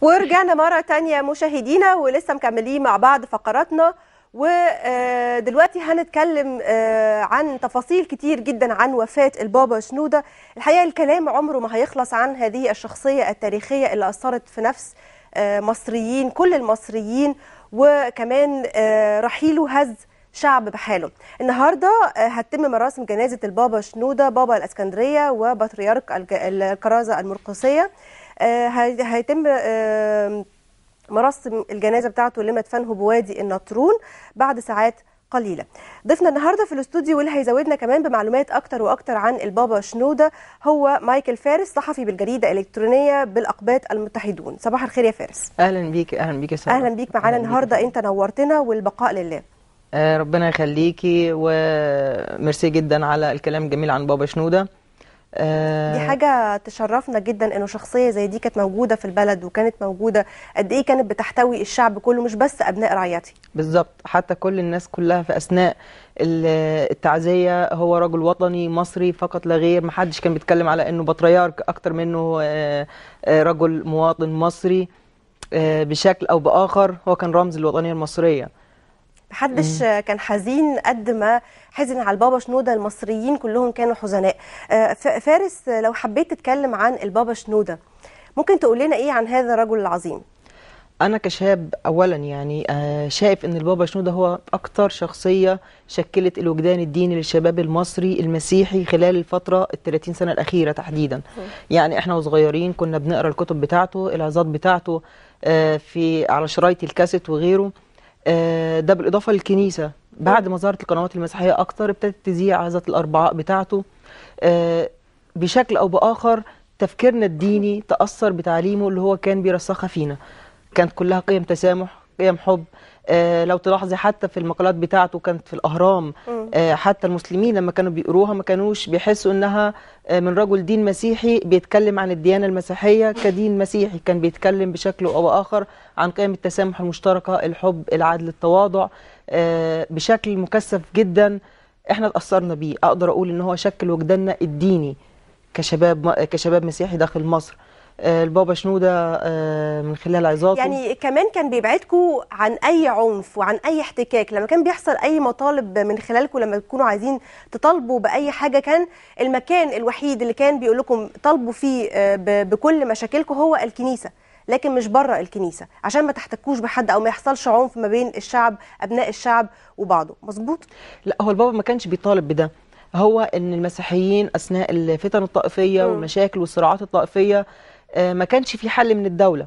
ورجعنا مرة تانية مشاهدينا ولسه مكملين مع بعض فقراتنا ودلوقتي آه، هنتكلم آه، عن تفاصيل كتير جدا عن وفاة البابا شنودة الحقيقة الكلام عمره ما هيخلص عن هذه الشخصية التاريخية اللي أثرت في نفس آه، مصريين كل المصريين وكمان رحيله هز شعب بحاله النهاردة هتتم مراسم جنازة البابا شنودة بابا الأسكندرية وبطريرك الكرازة المرقسية آه، هيتم مراسم الجنازه بتاعته لمدفنه بوادي النطرون بعد ساعات قليله ضيفنا النهارده في الاستوديو واللي هيزودنا كمان بمعلومات اكتر واكتر عن البابا شنوده هو مايكل فارس صحفي بالجريده الالكترونيه بالاقباط المتحدون صباح الخير يا فارس اهلا بيك اهلا بيك يا سلام. اهلا بيك معانا النهارده انت نورتنا والبقاء لله آه، ربنا يخليكي وميرسي جدا على الكلام الجميل عن بابا شنوده آه، دي حاجة تشرفنا جدا انه شخصية زي دي كانت موجودة في البلد وكانت موجودة قد ايه كانت بتحتوي الشعب كله مش بس ابناء رعيتي بالظبط حتى كل الناس كلها في اثناء التعزية هو رجل وطني مصري فقط لا غير محدش كان بيتكلم على انه بطريرك اكتر منه آه، آه، رجل مواطن مصري بشكل او باخر هو كان رمز الوطنية المصرية محدش كان حزين قد ما حزن على البابا شنوده المصريين كلهم كانوا حزناء آه، فارس لو حبيت تتكلم عن البابا شنوده ممكن تقول لنا ايه عن هذا الرجل العظيم انا كشاب اولا يعني آه، شايف ان البابا شنوده هو اكتر شخصيه شكلت الوجدان الديني للشباب المصري المسيحي خلال الفتره ال 30 سنه الاخيره تحديدا يعني احنا وصغيرين كنا بنقرا الكتب بتاعته العظات بتاعته آه، في على شرايط الكاسيت وغيره آه، ده بالاضافه للكنيسه بعد ما ظهرت القنوات المسيحيه اكتر ابتدت تذيع عزة الاربعاء بتاعته آه، بشكل او باخر تفكيرنا الديني تاثر بتعليمه اللي هو كان بيرسخها فينا كانت كلها قيم تسامح قيم حب آه، لو تلاحظي حتى في المقالات بتاعته كانت في الاهرام آه، حتى المسلمين لما كانوا بيقروها ما كانوش بيحسوا انها آه، من رجل دين مسيحي بيتكلم عن الديانه المسيحيه كدين مسيحي كان بيتكلم بشكل او اخر عن قيم التسامح المشتركه الحب العدل التواضع بشكل مكثف جدا احنا اتاثرنا بيه اقدر اقول ان هو شكل وجداننا الديني كشباب كشباب مسيحي داخل مصر آه، البابا شنوده آه، من خلال عظاته يعني كمان كان بيبعدكم عن اي عنف وعن اي احتكاك لما كان بيحصل اي مطالب من خلالكم لما تكونوا عايزين تطالبوا باي حاجه كان المكان الوحيد اللي كان بيقول لكم طالبوا فيه آه، بكل مشاكلكم هو الكنيسه لكن مش بره الكنيسه عشان ما تحتكوش بحد او ما يحصلش عنف ما بين الشعب ابناء الشعب وبعضه مظبوط لا هو البابا ما كانش بيطالب بده هو ان المسيحيين اثناء الفتن الطائفيه والمشاكل والصراعات الطائفيه آه، ما كانش في حل من الدولة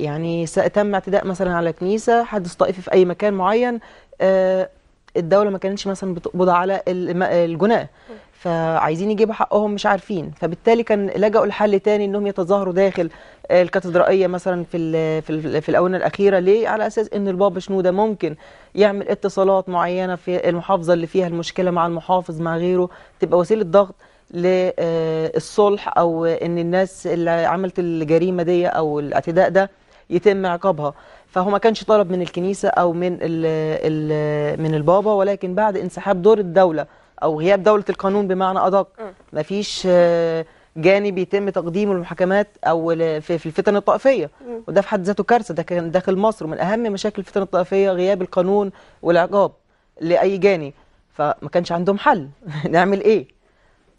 يعني تم اعتداء مثلا على كنيسة حدث طائفي في أي مكان معين آه، الدولة ما كانتش مثلا بتقبض على الجناه فعايزين يجيبوا حقهم مش عارفين فبالتالي كان لجأوا لحل تاني انهم يتظاهروا داخل آه، الكاتدرائيه مثلا في الـ في, في الاونه الاخيره ليه على اساس ان البابا شنوده ممكن يعمل اتصالات معينه في المحافظه اللي فيها المشكله مع المحافظ مع غيره تبقى وسيله ضغط للصلح آه، او ان الناس اللي عملت الجريمه دي او الاعتداء ده يتم عقابها فهو ما كانش طلب من الكنيسه او من الـ الـ من البابا ولكن بعد انسحاب دور الدوله او غياب دوله القانون بمعنى ادق ما فيش آه، جانب يتم تقديمه للمحاكمات او في الفتن الطائفيه وده في حد ذاته كارثه ده كان داخل مصر ومن اهم مشاكل الفتن الطائفيه غياب القانون والعقاب لاي جاني فما كانش عندهم حل نعمل ايه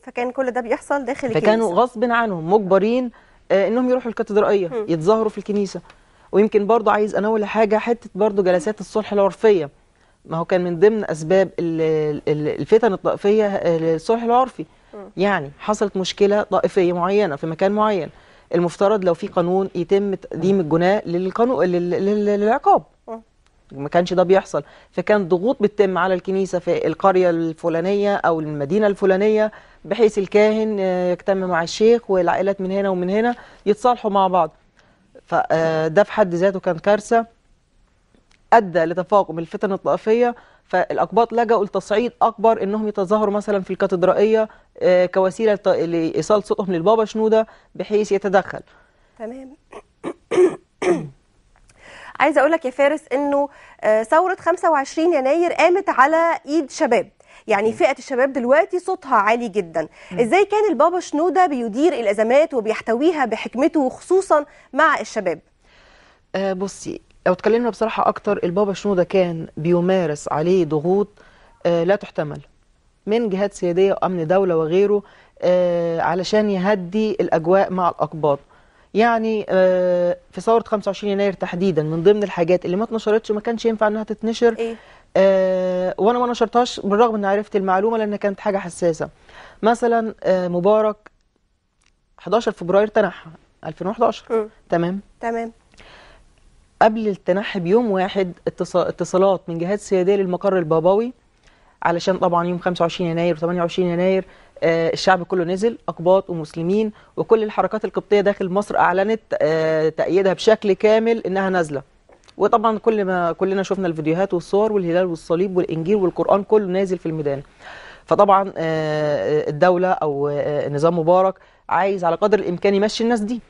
فكان كل ده بيحصل داخل الكنيسه فكانوا غصب عنهم مجبرين آه، انهم يروحوا الكاتدرائيه يتظاهروا في الكنيسه ويمكن برضه عايز انول حاجه حته برضه جلسات الصلح العرفيه ما هو كان من ضمن اسباب الفتن الطائفيه الصلح آه، العرفي يعني حصلت مشكله طائفيه معينه في مكان معين المفترض لو في قانون يتم تقديم الجناه للقانون للعقاب ما كانش ده بيحصل فكان ضغوط بتتم على الكنيسه في القريه الفلانيه او المدينه الفلانيه بحيث الكاهن آه، يجتمع مع الشيخ والعائلات من هنا ومن هنا يتصالحوا مع بعض فده آه، في حد ذاته كان كارثه ادى لتفاقم الفتن الطائفيه فالاقباط لجأوا لتصعيد اكبر انهم يتظاهروا مثلا في الكاتدرائيه آه، كوسيله لايصال صوتهم للبابا شنوده بحيث يتدخل تمام عايزه اقول لك يا فارس انه ثوره 25 يناير قامت على ايد شباب يعني فئه الشباب دلوقتي صوتها عالي جدا ازاي كان البابا شنوده بيدير الازمات وبيحتويها بحكمته وخصوصا مع الشباب آه بصي لو اتكلمنا بصراحه اكتر البابا شنوده كان بيمارس عليه ضغوط آه لا تحتمل من جهات سياديه وامن دوله وغيره آه علشان يهدي الاجواء مع الاقباط يعني آه، في ثوره 25 يناير تحديدا من ضمن الحاجات اللي ما اتنشرتش وما كانش ينفع انها تتنشر إيه؟ آه، وانا ما نشرتهاش بالرغم ان عرفت المعلومه لان كانت حاجه حساسه مثلا آه، مبارك 11 فبراير تنحى 2011 م. تمام تمام قبل التنحي بيوم واحد اتصالات من جهات سياديه للمقر الباباوي علشان طبعا يوم 25 يناير و28 يناير آه، الشعب كله نزل اقباط ومسلمين وكل الحركات القبطيه داخل مصر اعلنت تاييدها بشكل كامل انها نازله وطبعا كل ما كلنا شفنا الفيديوهات والصور والهلال والصليب والانجيل والقران كله نازل في الميدان فطبعا آه، آه، الدوله او آه، نظام مبارك عايز على قدر الامكان يمشي الناس دي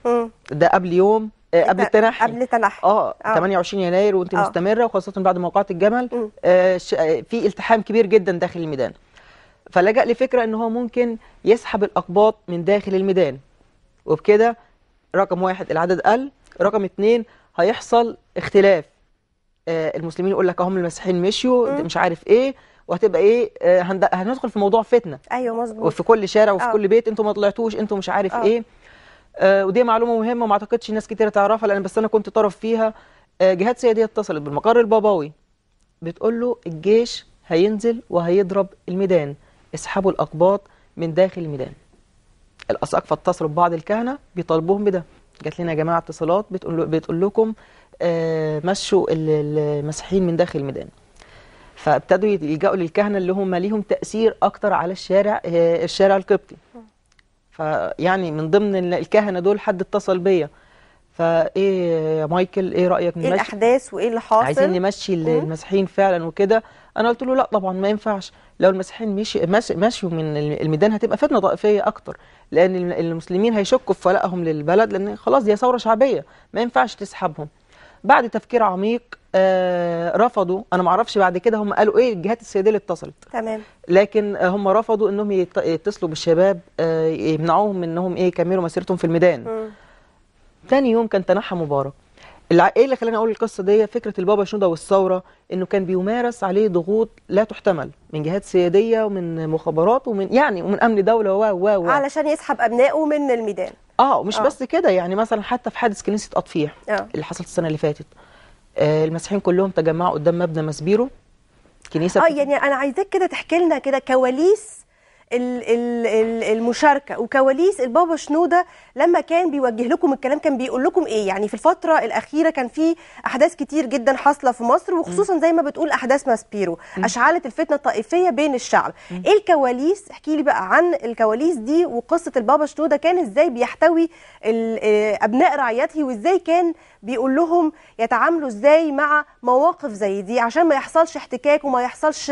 ده قبل يوم إيه قبل التنحي قبل التنحي اه 28 يناير وانت مستمره وخاصه بعد موقعه الجمل آه في التحام كبير جدا داخل الميدان فلجأ لفكره ان هو ممكن يسحب الاقباط من داخل الميدان وبكده رقم واحد العدد قل رقم اثنين هيحصل اختلاف آه، المسلمين يقول لك هم المسيحيين مشيوا مش عارف ايه وهتبقى ايه آه، هندخل في موضوع فتنه ايوه مظبوط وفي كل شارع وفي أوه. كل بيت انتوا ما طلعتوش انتوا مش عارف أوه. ايه آه ودي معلومه مهمه وما اعتقدش ناس كتير تعرفها لان بس انا كنت طرف فيها آه جهات سياديه اتصلت بالمقر الباباوي بتقول له الجيش هينزل وهيضرب الميدان اسحبوا الاقباط من داخل الميدان الاساقفه اتصلوا ببعض الكهنه بيطالبوهم بده جات لنا يا جماعه اتصالات بتقول بتقول لكم آه، مشوا المسيحيين من داخل الميدان فابتدوا يلجأوا للكهنه اللي هم ليهم تاثير اكتر على الشارع آه، الشارع القبطي فيعني من ضمن الكهنه دول حد اتصل بيا فايه يا مايكل ايه رايك إيه نمشي ايه الاحداث وايه اللي حاصل عايزين نمشي المسيحيين فعلا وكده انا قلت له لا طبعا ما ينفعش لو المسيحيين مشي مشوا من الميدان هتبقى فتنه طائفيه اكتر لان المسلمين هيشكوا في فلائهم للبلد لان خلاص دي ثوره شعبيه ما ينفعش تسحبهم بعد تفكير عميق آه رفضوا انا ما اعرفش بعد كده هم قالوا ايه الجهات السياديه اللي اتصلت تمام لكن هم رفضوا انهم يتصلوا بالشباب آه يمنعوهم انهم ايه يكملوا مسيرتهم في الميدان م. تاني يوم كان تنحى مبارك اللي ايه اللي خلاني اقول القصه دي فكره البابا شنوده والثوره انه كان بيمارس عليه ضغوط لا تحتمل من جهات سياديه ومن مخابرات ومن يعني ومن امن دوله و و و علشان يسحب ابنائه من الميدان اه ومش آه. بس كده يعني مثلا حتى في حادث كنيسه اطفيح آه. اللي حصلت السنه اللي فاتت آه المسيحيين كلهم تجمعوا قدام مبنى مسبيرو كنيسه اه يعني انا عايزاك كده تحكي لنا كده كواليس المشاركه وكواليس البابا شنوده لما كان بيوجه لكم الكلام كان بيقول لكم ايه يعني في الفتره الاخيره كان في احداث كتير جدا حاصله في مصر وخصوصا زي ما بتقول احداث ماسبيرو اشعلت الفتنه الطائفيه بين الشعب ايه الكواليس احكي لي بقى عن الكواليس دي وقصه البابا شنوده كان ازاي بيحتوي آه، ابناء رعيته وازاي كان بيقول لهم يتعاملوا ازاي مع مواقف زي دي عشان ما يحصلش احتكاك وما يحصلش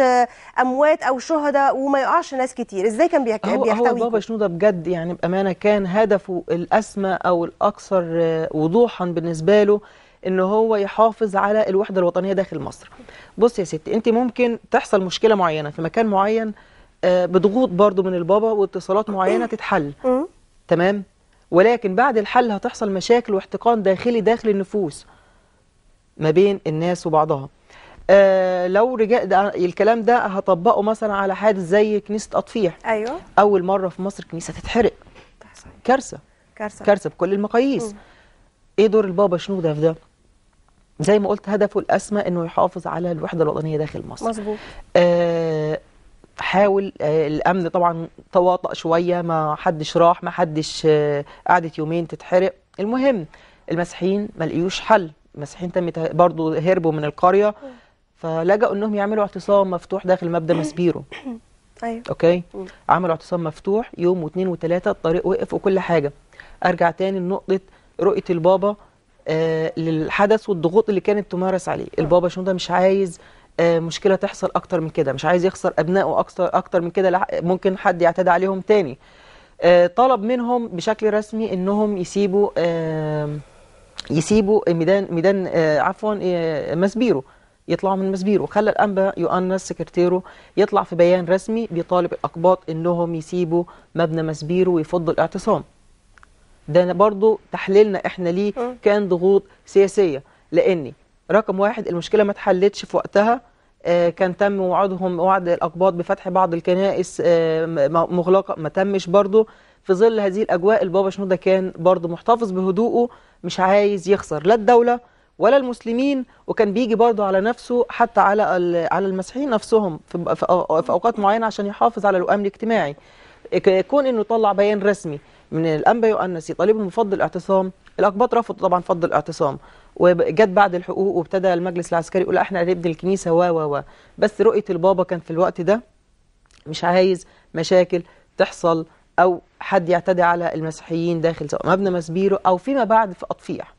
اموات او شهداء وما يقعش ناس كتير ازاي كان هو بيحتوي هو بابا شنودة بجد يعني بامانه كان هدفه الاسمى او الاكثر آه، وضوحا بالنسبه له ان هو يحافظ على الوحده الوطنيه داخل مصر بص يا ستي انت ممكن تحصل مشكله معينه في مكان معين آه، بضغوط برضو من البابا واتصالات معينه تتحل تمام ولكن بعد الحل هتحصل مشاكل واحتقان داخلي داخل النفوس ما بين الناس وبعضها آه لو رجع الكلام ده هطبقه مثلا على حادث زي كنيسه اطفيح ايوه اول مره في مصر كنيسه تتحرق كارثه كارثه كارثه بكل المقاييس مم. ايه دور البابا شنو ده في ده زي ما قلت هدفه الاسمى انه يحافظ على الوحده الوطنيه داخل مصر مظبوط آه حاول آه، الامن طبعا تواطأ شويه ما حدش راح ما حدش آه، قعدت يومين تتحرق المهم المسيحيين ما لقيوش حل المسيحيين تم برضه هربوا من القريه فلجأوا انهم يعملوا اعتصام مفتوح داخل مبدا مسبيرو ايوه اوكي عملوا اعتصام مفتوح يوم واثنين وثلاثه الطريق وقف وكل حاجه ارجع تاني لنقطه رؤيه البابا آه للحدث والضغوط اللي كانت تمارس عليه البابا ده مش عايز آه، مشكله تحصل اكتر من كده مش عايز يخسر ابنائه اكتر اكتر من كده ممكن حد يعتدي عليهم تاني آه، طلب منهم بشكل رسمي انهم يسيبوا آه، يسيبوا ميدان ميدان عفوا مسبيرو يطلعوا من مسبيرو خلى الانبا يؤنس سكرتيره يطلع في بيان رسمي بيطالب الاقباط انهم يسيبوا مبنى مسبيرو ويفضوا الاعتصام ده برضو تحليلنا احنا ليه كان ضغوط سياسيه لاني رقم واحد المشكلة ما اتحلتش في وقتها آه، كان تم وعدهم وعد الأقباط بفتح بعض الكنائس آه، مغلقة ما تمش برضه في ظل هذه الأجواء البابا شنودة كان برضه محتفظ بهدوءه مش عايز يخسر لا الدولة ولا المسلمين وكان بيجي برضه على نفسه حتى على على المسيحيين نفسهم في أوقات معينة عشان يحافظ على الأمن الاجتماعي كون انه طلع بيان رسمي من الانبا يؤنس يطالبهم بفض الاعتصام الاقباط رفضوا طبعا فض الاعتصام وجت بعد الحقوق وابتدى المجلس العسكري يقول احنا هنبني الكنيسه و و و بس رؤيه البابا كان في الوقت ده مش عايز مشاكل تحصل او حد يعتدي على المسيحيين داخل سواء مبنى مسبيرو او فيما بعد في اطفيح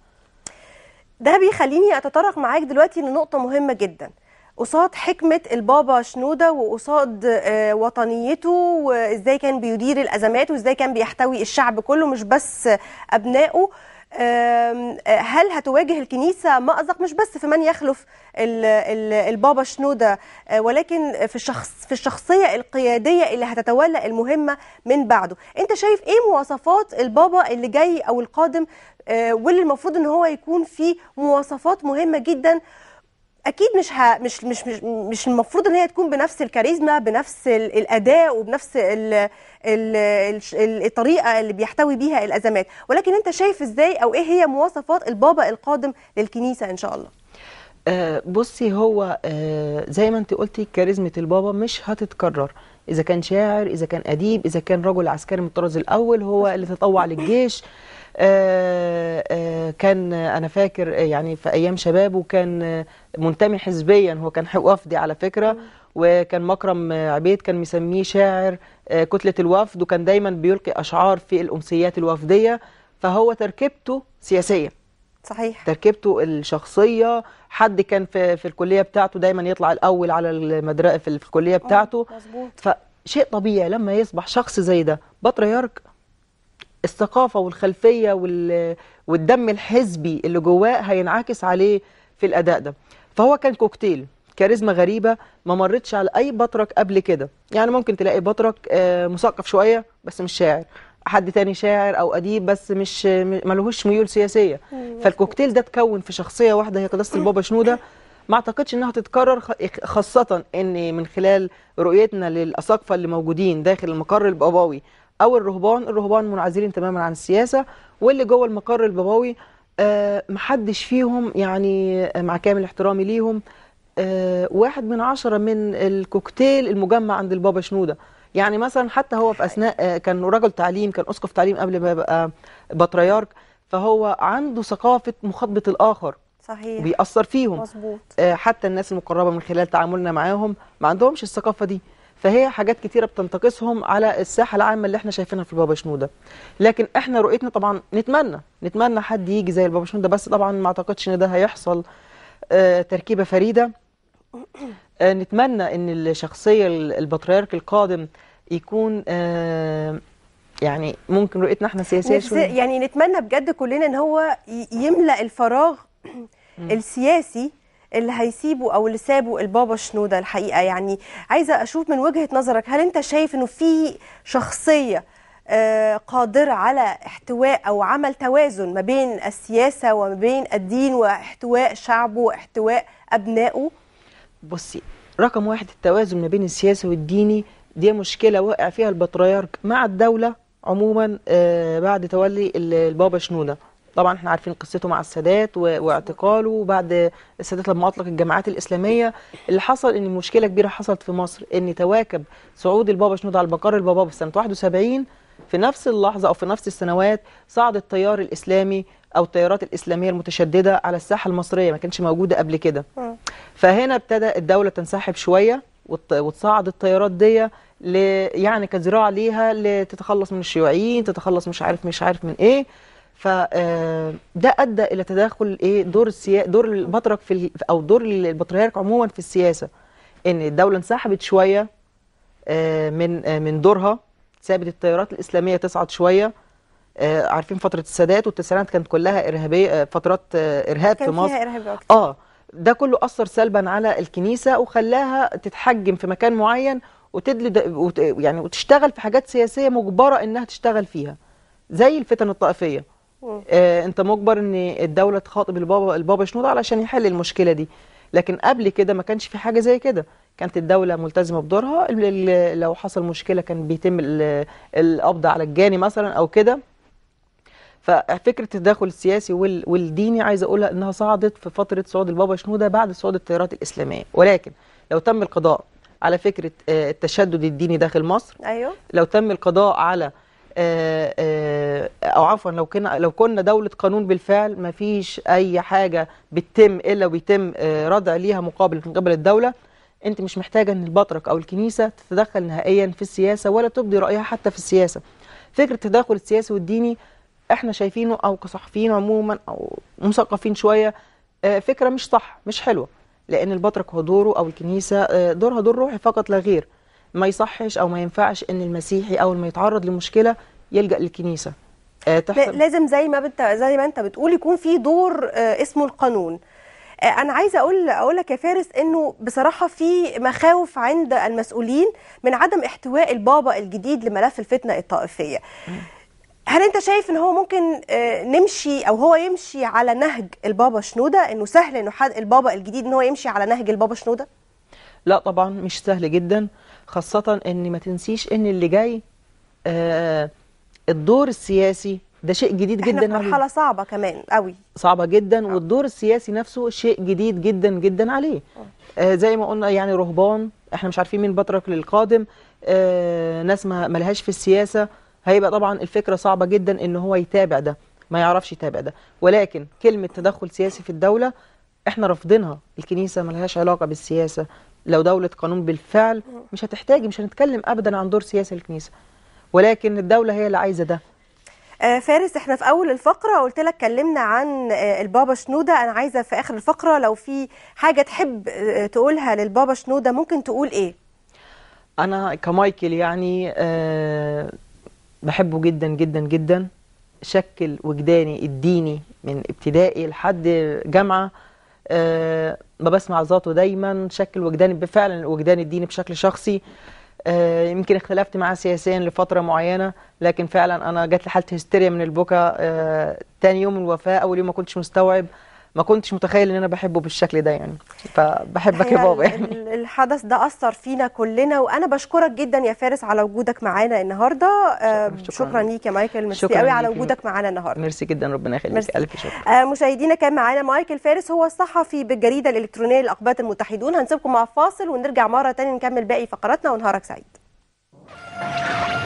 ده بيخليني اتطرق معاك دلوقتي لنقطه مهمه جدا قصاد حكمة البابا شنودة وقصاد آه، وطنيته وإزاي كان بيدير الأزمات وإزاي كان بيحتوي الشعب كله مش بس أبنائه هل هتواجه الكنيسة مأزق مش بس في من يخلف البابا شنودة أه، ولكن في الشخص في الشخصية القيادية اللي هتتولى المهمة من بعده انت شايف ايه مواصفات البابا اللي جاي او القادم أه، واللي المفروض ان هو يكون فيه مواصفات مهمة جدا اكيد مش ها مش مش مش, مش المفروض ان هي تكون بنفس الكاريزما بنفس الاداء وبنفس ال ال ال الطريقه اللي بيحتوي بيها الازمات ولكن انت شايف ازاي او ايه هي مواصفات البابا القادم للكنيسه ان شاء الله آه بصي هو آه زي ما انت قلتي كاريزمه البابا مش هتتكرر اذا كان شاعر اذا كان اديب اذا كان رجل عسكري من الطراز الاول هو اللي تطوع للجيش آه، آه، كان أنا فاكر آه، يعني في أيام شبابه كان منتمي حزبيا هو كان وفدي على فكرة وكان مكرم عبيد كان مسميه شاعر كتلة الوفد وكان دايما بيلقي أشعار في الأمسيات الوفدية فهو تركيبته سياسية صحيح تركيبته الشخصية حد كان في, في الكلية بتاعته دايما يطلع الأول على المدرسة في الكلية بتاعته مظبوط فشيء طبيعي لما يصبح شخص زي ده بطريرك الثقافة والخلفية والدم الحزبي اللي جواه هينعكس عليه في الأداء ده فهو كان كوكتيل كاريزما غريبة ما مرتش على أي بطرك قبل كده يعني ممكن تلاقي بطرك آه، مثقف شوية بس مش شاعر حد تاني شاعر او اديب بس مش ملهوش ميول سياسيه أيوة. فالكوكتيل ده اتكون في شخصيه واحده هي قداسه البابا شنوده ما اعتقدش انها تتكرر خاصه ان من خلال رؤيتنا للاساقفه اللي موجودين داخل المقر الباباوي او الرهبان الرهبان منعزلين تماما عن السياسه واللي جوه المقر البابوي آه محدش فيهم يعني آه، مع كامل احترامي ليهم آه واحد من عشرة من الكوكتيل المجمع عند البابا شنودة يعني مثلا حتى هو في أثناء آه كان رجل تعليم كان أسقف تعليم قبل ما يبقى بطريرك فهو عنده ثقافة مخاطبة الآخر صحيح بيأثر فيهم مظبوط آه، حتى الناس المقربة من خلال تعاملنا معاهم ما عندهمش الثقافة دي فهي حاجات كتيره بتنتقصهم على الساحه العامه اللي احنا شايفينها في البابا شنوده لكن احنا رؤيتنا طبعا نتمنى نتمنى حد يجي زي البابا شنوده بس طبعا ما اعتقدش ان ده هيحصل آه تركيبه فريده آه نتمنى ان الشخصيه البطريرك القادم يكون آه يعني ممكن رؤيتنا احنا سياسيه شويه يعني نتمنى بجد كلنا ان هو يملا الفراغ السياسي اللي هيسيبه او اللي سابه البابا شنوده الحقيقه يعني عايزه اشوف من وجهه نظرك هل انت شايف انه في شخصيه آه، قادرة على احتواء أو عمل توازن ما بين السياسة وما بين الدين واحتواء شعبه واحتواء أبنائه؟ بصي رقم واحد التوازن ما بين السياسة والديني دي مشكلة وقع فيها البطريرك مع الدولة عموما آه، بعد تولي البابا شنودة طبعا احنا عارفين قصته مع السادات واعتقاله وبعد السادات لما اطلق الجماعات الاسلاميه اللي حصل ان مشكله كبيره حصلت في مصر ان تواكب صعود البابا شنود على المقر البابا في سنه 71 في نفس اللحظه او في نفس السنوات صعد التيار الاسلامي او التيارات الاسلاميه المتشدده على الساحه المصريه ما كانش موجوده قبل كده اه. فهنا ابتدى الدوله تنسحب شويه وتصعد التيارات دي يعني كذراع ليها لتتخلص من الشيوعيين تتخلص مش عارف مش عارف من ايه فده آه، ادى الى تداخل ايه دور السيا... دور البطرك في ال... او دور البطريرك عموما في السياسه ان الدوله انسحبت شويه آه، من آه، من دورها سابت التيارات الاسلاميه تصعد شويه عارفين فتره السادات والتسعينات كانت كلها ارهابيه فترات ارهاب كان في مصر فيها إرهاب أكتر. اه ده كله اثر سلبا على الكنيسه وخلاها تتحجم في مكان معين وتدل يعني وتشتغل في حاجات سياسيه مجبره انها تشتغل فيها زي الفتن الطائفيه آه انت مجبر ان الدوله تخاطب البابا البابا شنودة علشان يحل المشكله دي لكن قبل كده ما كانش في حاجه زي كده كانت الدوله ملتزمه بدورها لو حصل مشكله كان بيتم القبض على الجاني مثلا او كده ففكره التداخل السياسي والديني عايز اقولها انها صعدت في فتره صعود البابا شنوده بعد صعود التيارات الاسلاميه ولكن لو تم القضاء على فكره آه، التشدد الديني داخل مصر ايوه لو تم القضاء على آه، آه، او عفوا لو كنا لو كنا دوله قانون بالفعل ما فيش اي حاجه بتتم الا ويتم آه، ردع ليها مقابل من قبل الدوله انت مش محتاجه ان البطرك او الكنيسه تتدخل نهائيا في السياسه ولا تبدي رايها حتى في السياسه فكره التدخل السياسي والديني احنا شايفينه او كصحفيين عموما او مثقفين شويه فكره مش صح مش حلوه لان البطرك هو دوره او الكنيسه دورها دور روحي فقط لا غير ما يصحش او ما ينفعش ان المسيحي اول ما يتعرض لمشكله يلجا للكنيسه آه، لازم زي ما بنت زي ما انت بتقول يكون في دور آه، اسمه القانون آه، انا عايزه اقول اقول لك يا فارس انه بصراحه في مخاوف عند المسؤولين من عدم احتواء البابا الجديد لملف الفتنه الطائفيه هل انت شايف ان هو ممكن نمشي او هو يمشي على نهج البابا شنوده انه سهل انه حد البابا الجديد ان هو يمشي على نهج البابا شنوده لا طبعا مش سهل جدا خاصة ان ما تنسيش ان اللي جاي آه الدور السياسي ده شيء جديد جدا احنا في مرحله صعبه كمان قوي صعبه جدا أوه. والدور السياسي نفسه شيء جديد جدا جدا عليه آه. آه زي ما قلنا يعني رهبان احنا مش عارفين مين بطرك للقادم آه ناس ما ملهاش في السياسه هيبقى طبعا الفكره صعبه جدا ان هو يتابع ده ما يعرفش يتابع ده ولكن كلمه تدخل سياسي في الدوله احنا رافضينها الكنيسه ملهاش علاقه بالسياسه لو دولة قانون بالفعل اه. مش هتحتاجي مش هنتكلم أبدا عن دور سياسي للكنيسة ولكن الدولة هي اللي عايزة ده آه، فارس احنا في اول الفقره قلت لك كلمنا عن آه، البابا شنوده انا عايزه في اخر الفقره لو في حاجه تحب تقولها للبابا شنوده ممكن تقول ايه انا كمايكل يعني بحبه جدا جدا جدا شكل وجداني الديني من ابتدائي لحد جامعه آه، ما بسمع ذاته دايما شكل وجداني بفعلا الوجدان الديني بشكل شخصي أه يمكن اختلفت معاه سياسيا لفترة معينة لكن فعلا أنا جات لي حالة هستيريا من البكا أه تاني يوم الوفاة أول يوم ما كنتش مستوعب ما كنتش متخيل ان انا بحبه بالشكل ده يعني فبحبك يا بابا يعني الحدث ده اثر فينا كلنا وانا بشكرك جدا يا فارس على وجودك معانا النهارده شكرا, شكرا ليك يا مايكل ميرسي قوي على وجودك معانا النهارده ميرسي جدا ربنا يخليك الف شكر آه، مشاهدينا كان معانا مايكل فارس هو الصحفي بالجريده الالكترونيه للاقباط المتحدون هنسيبكم مع فاصل ونرجع مره ثانيه نكمل باقي فقراتنا ونهارك سعيد